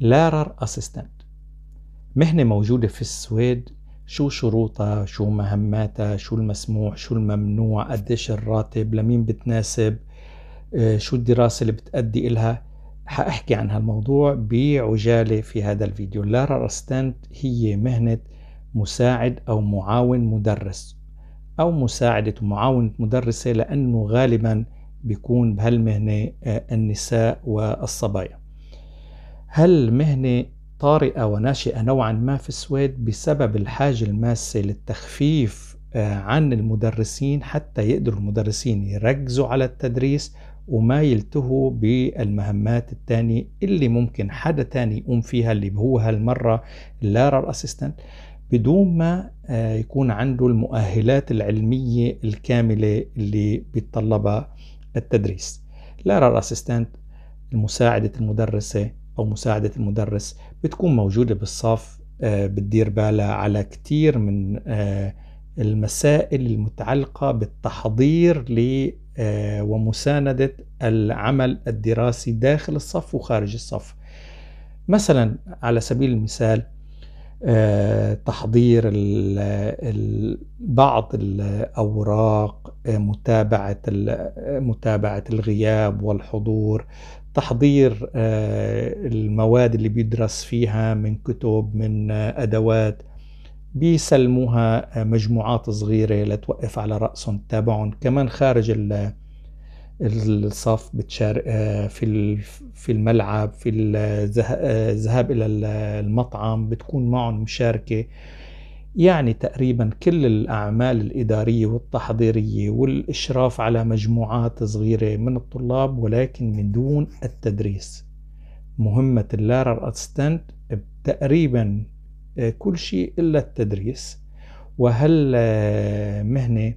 لارر أسيستنت مهنة موجودة في السويد شو شروطها شو مهماتها شو المسموح شو الممنوع قديش الراتب لمين بتناسب آه، شو الدراسة اللي بتأدي إلها حأحكي عن هالموضوع بعجالة في هذا الفيديو لارر أسيستنت هي مهنة مساعد أو معاون مدرس أو مساعدة ومعاونة مدرسة لأنه غالبا بيكون بهالمهنة آه، النساء والصبايا هل مهنة طارئة وناشئة نوعا ما في السويد بسبب الحاجة الماسة للتخفيف آه، عن المدرسين حتى يقدروا المدرسين يركزوا على التدريس وما يلتهوا بالمهمات الثانية اللي ممكن حدا تاني يقوم فيها اللي هو هالمرة اللارر أسيستنت بدون ما آه، يكون عنده المؤهلات العلمية الكاملة اللي بيتطلبها التدريس لارر أسيستنت المساعدة المدرسة أو مساعدة المدرس بتكون موجودة بالصف آه، بتدير بالها على كتير من آه، المسائل المتعلقة بالتحضير ل آه، ومساندة العمل الدراسي داخل الصف وخارج الصف مثلا على سبيل المثال تحضير بعض الأوراق متابعة متابعة الغياب والحضور تحضير آه، المواد اللي بيدرس فيها من كتب من آه، أدوات بيسلموها آه، مجموعات صغيرة لتوقف على رأسهم تتابعهم كمان خارج الصف بتشارك في في الملعب في الذهاب إلى المطعم بتكون معهم مشاركة يعني تقريبا كل الأعمال الإدارية والتحضيرية والإشراف على مجموعات صغيرة من الطلاب ولكن من دون التدريس مهمة اللارر أسيستنت تقريبا آه، كل شيء إلا التدريس وهل آه، مهنة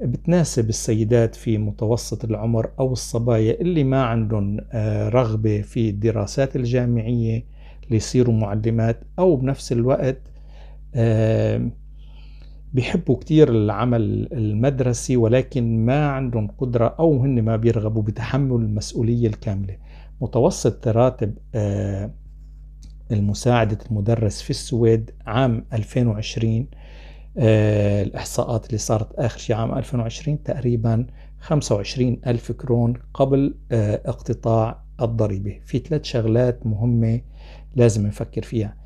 بتناسب السيدات في متوسط العمر أو الصبايا اللي ما عندهم آه، رغبة في الدراسات الجامعية ليصيروا معلمات أو بنفس الوقت بيحبوا كتير العمل المدرسي ولكن ما عندهم قدرة أو هن ما بيرغبوا بتحمل المسؤولية الكاملة متوسط راتب المساعدة المدرس في السويد عام 2020 الإحصاءات اللي صارت آخر شيء عام 2020 تقريبا 25 ألف كرون قبل اقتطاع الضريبة في ثلاث شغلات مهمة لازم نفكر فيها